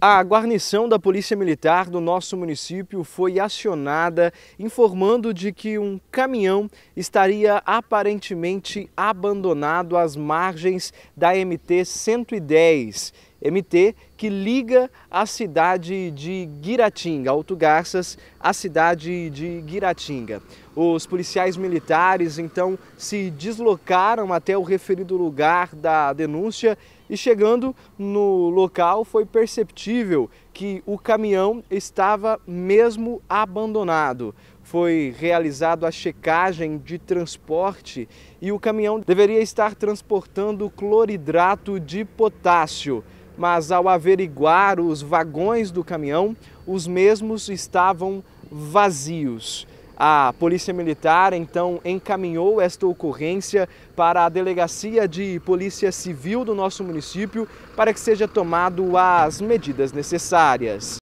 A guarnição da Polícia Militar do nosso município foi acionada informando de que um caminhão estaria aparentemente abandonado às margens da MT 110 MT que liga a cidade de Guiratinga, Alto Garças, à cidade de Guiratinga. Os policiais militares então se deslocaram até o referido lugar da denúncia e chegando no local foi perceptível que o caminhão estava mesmo abandonado foi realizado a checagem de transporte e o caminhão deveria estar transportando cloridrato de potássio mas ao averiguar os vagões do caminhão, os mesmos estavam vazios. A Polícia Militar então encaminhou esta ocorrência para a Delegacia de Polícia Civil do nosso município para que seja tomado as medidas necessárias.